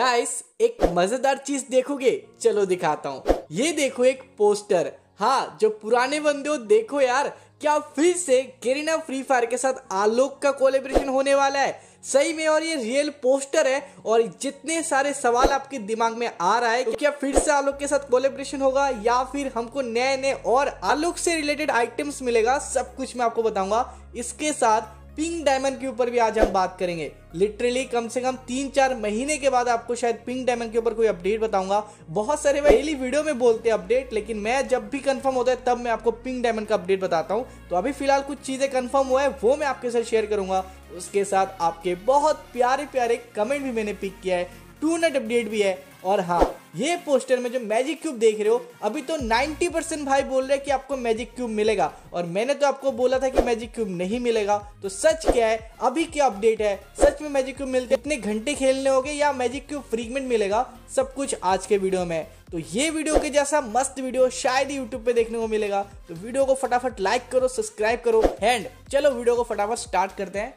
Guys एक मजेदार चीज देखोगे चलो दिखाता हूँ ये देखो एक पोस्टर हाँ जो पुराने बंदे हो देखो यार क्या फिर से केरिना फ्री फायर के साथ आलोक का कोलेब्रेशन होने वाला है सही में और ये रियल पोस्टर है और जितने सारे सवाल आपके दिमाग में आ रहा है तो क्या फिर से आलोक के साथ कोलेब्रेशन होगा या फिर हमको नए नए और आलोक से रिलेटेड आइटम्स मिलेगा सब कुछ मैं आपको बताऊंगा इसके साथ पिंक डायमंड के ऊपर भी आज हम बात करेंगे लिटरली कम से कम तीन चार महीने के बाद आपको शायद पिंक डायमंड के ऊपर कोई अपडेट बताऊंगा बहुत सारे डेली वीडियो में बोलते हैं अपडेट लेकिन मैं जब भी कंफर्म होता है तब मैं आपको पिंक डायमंड का अपडेट बताता हूं तो अभी फिलहाल कुछ चीजें कंफर्म हुआ है वो मैं आपके साथ शेयर करूंगा उसके साथ आपके बहुत प्यारे प्यारे कमेंट भी मैंने पिक किया है टू नेट अपडेट भी है और हाँ ये पोस्टर में जो मैजिक क्यूब देख रहे हो अभी तो 90 परसेंट भाई बोल रहे हैं कि आपको मैजिक क्यूब मिलेगा और मैंने तो आपको बोला था कि मैजिक क्यूब नहीं मिलेगा तो सच क्या है अभी क्या अपडेट है सच में मैजिक क्यूब मिलते इतने घंटे खेलने होंगे या मैजिक क्यूब फ्रीगमेंट मिलेगा सब कुछ आज के वीडियो में तो ये वीडियो के जैसा मस्त वीडियो शायद यूट्यूब पे देखने को मिलेगा तो वीडियो को फटाफट लाइक करो सब्सक्राइब करो एंड चलो वीडियो को फटाफट स्टार्ट करते हैं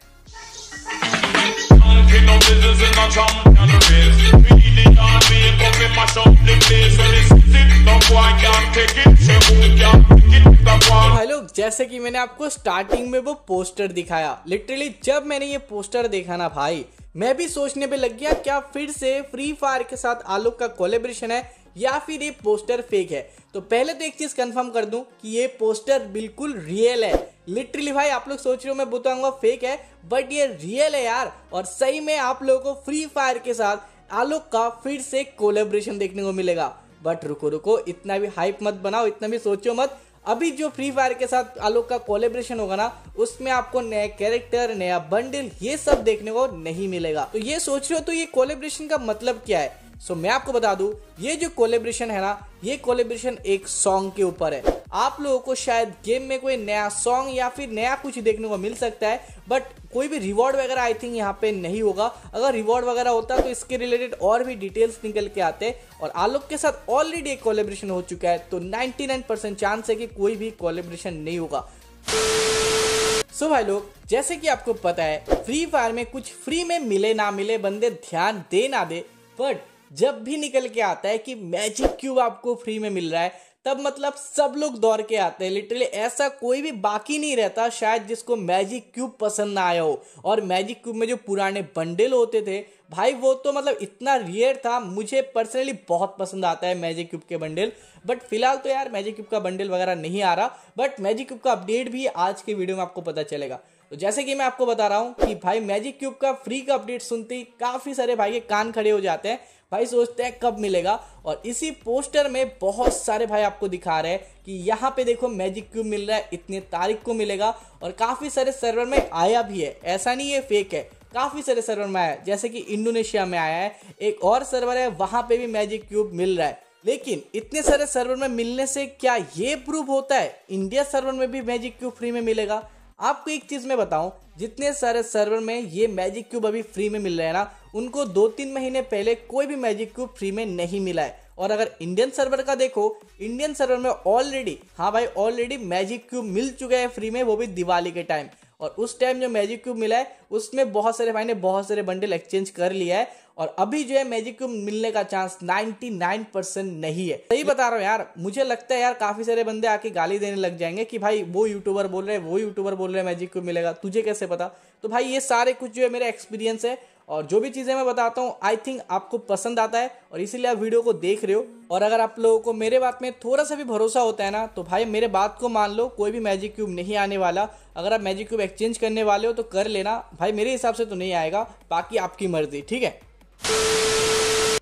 get no business in a champion race. We need the army, but we mash up the place. When it's it, no boy can't take it, she who can't take it, the boy. Hello जैसे कि मैंने आपको starting में वो poster दिखाया literally जब मैंने ये पोस्टर देखा ना भाई मैं भी सोचने पे लग गया क्या फिर से फ्री फायर के साथ आलोक का कोलेब्रेशन है या फिर ये पोस्टर फेक है तो पहले तो एक चीज़ कंफर्म कर दूं कि ये पोस्टर बिल्कुल रियल है लिटरली भाई आप लोग सोच रहे हो मैं बताऊंगा फेक है बट ये रियल है यार और सही में आप लोगों को फ्री फायर के साथ आलोक का फिर से कोलेब्रेशन देखने को मिलेगा बट रुको रुको इतना भी हाइप मत बनाओ इतना भी सोचो मत अभी जो फ्री फायर के साथ आलोक का कोलेब्रेशन होगा ना उसमें आपको नया कैरेक्टर नया बंडल ये सब देखने को नहीं मिलेगा तो ये सोच रहे हो तो ये कोलेब्रेशन का मतलब क्या है सो मैं आपको बता दूं ये जो कोलेब्रेशन है ना ये कोलेब्रेशन एक सॉन्ग के ऊपर है आप लोगों को शायद गेम में कोई नया सॉन्ग या फिर नया कुछ देखने को मिल सकता है बट कोई भी रिवॉर्ड वगैरह आई थिंक यहाँ पे नहीं होगा अगर रिवॉर्ड वगैरह होता तो इसके रिलेटेड और भी डिटेल्स निकल के आते और आलोक के साथ ऑलरेडी एक कोलेब्रेशन हो चुका है तो 99% चांस है कि कोई भी कोलेब्रेशन नहीं होगा सो so भाई लोग जैसे कि आपको पता है फ्री फायर में कुछ फ्री में मिले ना मिले बंदे ध्यान दे ना दे बट जब भी निकल के आता है कि मैजिक क्यूब आपको फ्री में मिल रहा है तब मतलब सब लोग दौड़ के आते हैं लिटरली ऐसा कोई भी बाकी नहीं रहता शायद जिसको मैजिक क्यूब पसंद ना आया हो और मैजिक क्यूब में जो पुराने बंडल होते थे भाई वो तो मतलब इतना रियर था मुझे पर्सनली बहुत पसंद आता है मैजिक क्यूब के बंडल बट फिलहाल तो यार मैजिक क्यूब का बंडल वगैरह नहीं आ रहा बट मैजिक क्यूब का अपडेट भी आज के वीडियो में आपको पता चलेगा तो जैसे कि मैं आपको बता रहा हूँ कि भाई मैजिक क्यूब का फ्री का अपडेट सुनते ही काफ़ी सारे भाई के कान खड़े हो जाते हैं भाई सोचते हैं कब मिलेगा और इसी पोस्टर में बहुत सारे भाई आपको दिखा रहे हैं कि यहाँ पे देखो मैजिक क्यूब मिल रहा है इतने तारीख को मिलेगा और काफ़ी सारे सर्वर में आया भी है ऐसा नहीं है फेक है काफ़ी सारे सर्वर में आया है जैसे कि इंडोनेशिया में आया है एक और सर्वर है वहां पे भी मैजिक क्यूब मिल रहा है लेकिन इतने सारे सर्वर में मिलने से क्या ये प्रूफ होता है इंडिया सर्वर में भी मैजिक क्यूब फ्री में मिलेगा आपको एक चीज़ मैं बताऊं जितने सारे सर्वर में ये मैजिक क्यूब अभी फ्री में मिल रहे हैं ना उनको दो तीन महीने पहले कोई भी मैजिक क्यूब फ्री में नहीं मिला है और अगर इंडियन सर्वर का देखो इंडियन सर्वर में ऑलरेडी हाँ भाई ऑलरेडी मैजिक क्यूब मिल चुका है फ्री में वो भी दिवाली के टाइम और उस टाइम जो मैजिक क्यूब मिला है उसमें बहुत सारे भाई ने बहुत सारे बंडल एक्सचेंज कर लिया है और अभी जो है मैजिक क्यूब मिलने का चांस 99 परसेंट नहीं है सही बता रहा हूँ यार मुझे लगता है यार काफी सारे बंदे आके गाली देने लग जाएंगे कि भाई वो यूट्यूबर बोल रहे हैं वो यूट्यूबर बोल रहे हैं मैजिक क्यूब मिलेगा तुझे कैसे पता तो भाई ये सारे कुछ जो है मेरा एक्सपीरियंस है और जो भी चीज़ें मैं बताता हूँ आई थिंक आपको पसंद आता है और इसीलिए आप वीडियो को देख रहे हो और अगर आप लोगों को मेरे बात में थोड़ा सा भी भरोसा होता है ना तो भाई मेरे बात को मान लो कोई भी मैजिक क्यूब नहीं आने वाला अगर आप मैजिक क्यूब एक्सचेंज करने वाले हो तो कर लेना भाई मेरे हिसाब से तो नहीं आएगा बाकी आपकी मर्जी ठीक है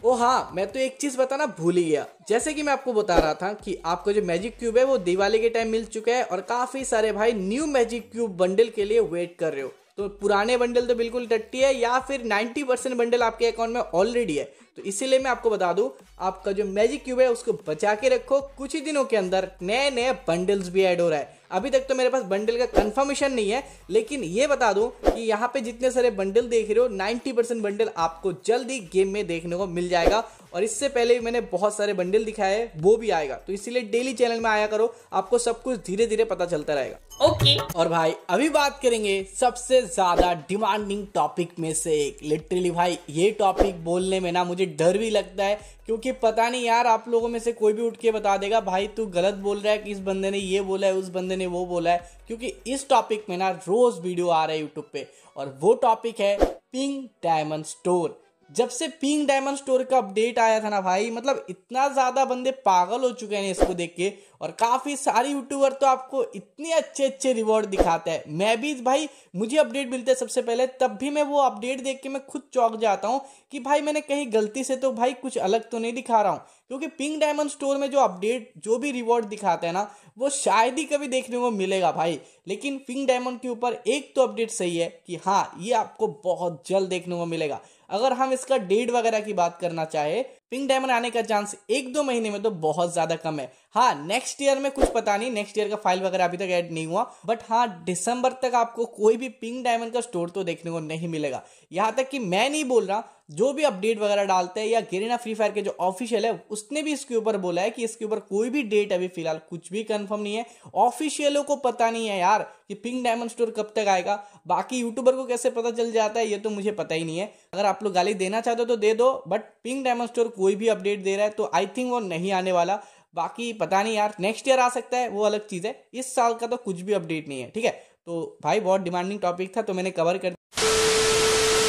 ओ हाँ मैं तो एक चीज बताना भूल ही गया जैसे कि मैं आपको बता रहा था कि आपको जो मैजिक क्यूब है वो दिवाली के टाइम मिल चुका है और काफी सारे भाई न्यू मैजिक क्यूब बंडल के लिए वेट कर रहे हो तो पुराने बंडल तो बिल्कुल टट्टी है या फिर 90 परसेंट बंडल आपके अकाउंट में ऑलरेडी है तो इसीलिए मैं आपको बता दूं आपका जो मैजिक क्यूब है उसको बचा के रखो कुछ ही दिनों के अंदर नए नए बंडल्स भी ऐड हो रहा है अभी तक तो मेरे पास बंडल का कंफर्मेशन नहीं है लेकिन ये बता दूं कि यहाँ पे जितने सारे बंडल देख रहे हो 90 परसेंट बंडल आपको जल्द ही गेम में देखने को मिल जाएगा और इससे पहले भी मैंने बहुत सारे बंडल दिखाए हैं वो भी आएगा तो इसीलिए डेली चैनल में आया करो आपको सब कुछ धीरे धीरे पता चलता रहेगा ओके okay. और भाई अभी बात करेंगे सबसे ज्यादा डिमांडिंग टॉपिक में से एक लिटरली भाई ये टॉपिक बोलने में ना मुझे डर भी लगता है क्योंकि पता नहीं यार आप लोगों में से कोई भी उठ के बता देगा भाई तू गलत बोल रहा है कि इस बंदे ने ये बोला है उस बंदे ने मैंने वो बोला है क्योंकि इस टॉपिक में ना रोज़ वीडियो आ रहा है यूट्यूब पे और वो टॉपिक है पिंग डायमंड स्टोर जब से पिंग डायमंड स्टोर का अपडेट आया था ना भाई मतलब इतना ज़्यादा बंदे पागल हो चुके हैं इसको देख के और काफ़ी सारे यूट्यूबर तो आपको इतने अच्छे अच्छे रिवॉर्ड दिखाते हैं मैं भी भाई मुझे अपडेट मिलते हैं सबसे पहले तब भी मैं वो अपडेट देख के मैं खुद चौंक जाता हूँ कि भाई मैंने कहीं गलती से तो भाई कुछ अलग तो नहीं दिखा रहा हूँ क्योंकि पिंक डायमंड स्टोर में जो अपडेट जो भी रिवॉर्ड दिखाते हैं ना वो शायद ही कभी देखने को मिलेगा भाई लेकिन पिंक डायमंड के ऊपर एक तो अपडेट सही है कि हाँ ये आपको बहुत जल्द देखने को मिलेगा अगर हम इसका डेट वगैरह की बात करना चाहे पिंक डायमंड आने का चांस एक दो महीने में तो बहुत ज्यादा कम है हाँ नेक्स्ट ईयर में कुछ पता नहीं नेक्स्ट ईयर का फाइल वगैरह अभी तक ऐड नहीं हुआ बट हाँ दिसंबर तक आपको कोई भी पिंक डायमंड का स्टोर तो देखने को नहीं मिलेगा यहाँ तक कि मैं नहीं बोल रहा जो भी अपडेट वगैरह डालते हैं या गिरिना फ्री फायर के जो ऑफिशियल है उसने भी इसके ऊपर बोला है कि इसके ऊपर कोई भी डेट अभी फिलहाल कुछ भी कंफर्म नहीं है ऑफिशियलों को पता नहीं है यार कि पिंक डायमंड स्टोर कब तक आएगा बाकी यूट्यूबर को कैसे पता चल जाता है ये तो मुझे पता ही नहीं है अगर आप लोग गाली देना चाहते हो तो दे दो बट पिंक डायमंड स्टोर कोई भी अपडेट दे रहा है तो आई थिंक वो नहीं आने वाला बाकी पता नहीं यार नेक्स्ट ईयर आ सकता है वो अलग चीज़ है इस साल का तो कुछ भी अपडेट नहीं है ठीक है तो भाई बहुत डिमांडिंग टॉपिक था तो मैंने कवर कर दिया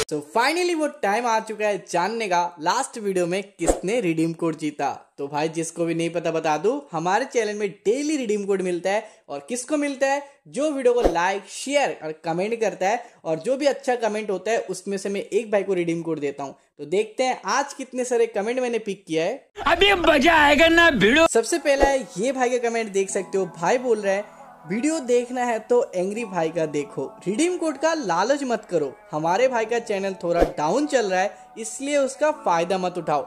तो फाइनली वो टाइम आ चुका है जानने का लास्ट वीडियो में किसने रिडीम कोड जीता तो भाई जिसको भी नहीं पता बता दू हमारे चैनल में डेली रिडीम कोड मिलता है और किसको मिलता है जो वीडियो को लाइक शेयर और कमेंट करता है और जो भी अच्छा कमेंट होता है उसमें से मैं एक भाई को रिडीम कोड देता हूँ तो देखते हैं आज कितने सारे कमेंट मैंने पिक किया है अभी मजा आएगा ना वीडियो सबसे पहला है ये भाई का कमेंट देख सकते हो भाई बोल रहे हैं वीडियो देखना है तो एंग्री भाई का देखो रिडीम कोड का लालच मत करो हमारे भाई का चैनल थोड़ा डाउन चल रहा है इसलिए उसका फायदा मत उठाओ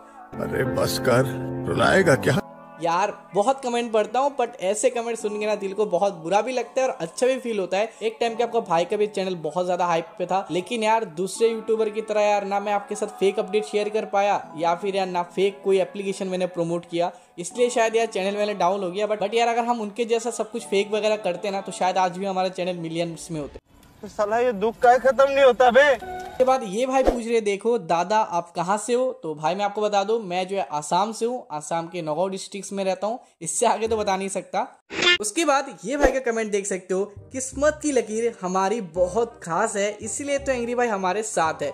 अरे बस कर रुलाएगा क्या यार बहुत कमेंट पढ़ता हूँ बट ऐसे कमेंट सुन के ना दिल को बहुत बुरा भी लगता है और अच्छा भी फील होता है एक टाइम के आपका भाई का भी चैनल बहुत ज्यादा हाइप पे था लेकिन यार दूसरे यूट्यूबर की तरह यार ना मैं आपके साथ फेक अपडेट शेयर कर पाया या फिर यार ना फेक कोई एप्लीकेशन मैंने प्रमोट किया इसलिए शायद यार चैनल मैंने डाउन हो गया बट बट यार अगर हम उनके जैसा सब कुछ फेक वगैरह करते ना तो शायद आज भी हमारा चैनल मिलियंस में होते तो सलाह ये दुख का खत्म नहीं होता बे के बाद ये भाई पूछ रहे देखो दादा आप कहाँ से हो तो भाई मैं आपको बता दू मैं जो है आसाम से हूँ आसाम के नौगांव डिस्ट्रिक्ट में रहता हूँ इससे आगे तो बता नहीं सकता उसके बाद ये भाई का कमेंट देख सकते हो किस्मत की लकीर हमारी बहुत खास है इसीलिए तो एंग्री भाई हमारे साथ है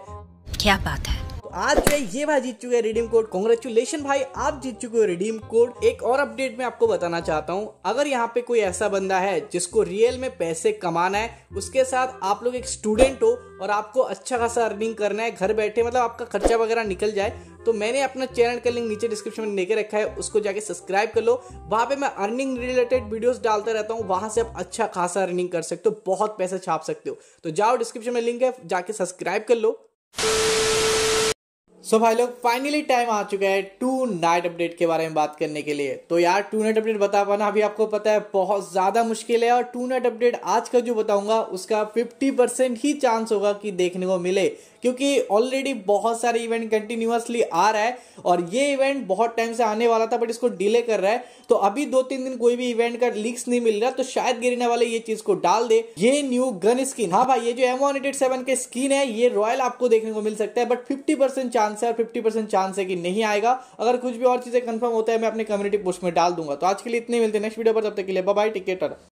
क्या बात है आज के ये भाई जीत चुके हैं रिडीम कोड कॉन्ग्रेचुलेशन भाई आप जीत चुके हो रिडीम कोड एक और अपडेट में आपको बताना चाहता हूँ अगर यहाँ पे कोई ऐसा बंदा है जिसको रियल में पैसे कमाना है उसके साथ आप लोग एक स्टूडेंट हो और आपको अच्छा खासा अर्निंग करना है घर बैठे मतलब आपका खर्चा वगैरह निकल जाए तो मैंने अपना चैनल का लिंक नीचे डिस्क्रिप्शन में लेके रखा है उसको जाके सब्सक्राइब कर लो वहाँ पे मैं अर्निंग रिलेटेड वीडियोस डालता रहता हूँ वहाँ से आप अच्छा खासा अर्निंग कर सकते हो बहुत पैसा छाप सकते हो तो जाओ डिस्क्रिप्शन में लिंक है जाके सब्सक्राइब कर लो सो so भाई लोग फाइनली टाइम आ चुका है टू नाइट अपडेट के बारे में बात करने के लिए तो यार टू नाइट अपडेट बता पाना अभी आपको पता है बहुत ज़्यादा मुश्किल है और टू नाइट अपडेट आज का जो बताऊंगा उसका 50 परसेंट ही चांस होगा कि देखने को मिले क्योंकि ऑलरेडी बहुत सारे इवेंट कंटिन्यूसली आ रहा है और ये इवेंट बहुत टाइम से आने वाला था बट इसको डिले कर रहा है तो अभी दो तीन दिन कोई भी इवेंट का लीक्स नहीं मिल रहा तो शायद गिरने वाले ये चीज को डाल दे ये न्यू गन स्किन हाँ भाई ये जो एम सेवन के स्किन है ये रॉयल आपको देखने को मिल सकता है बट फिफ्टी चांस चांस है और फिफ्टी परसेंट चांस है कि नहीं आएगा अगर कुछ भी और चीज़ें कंफर्म होता है मैं अपने कम्युनिटी पोस्ट में डाल दूंगा तो आज के लिए इतने मिलते हैं नेक्स्ट वीडियो पर तब तक के लिए बाय टेक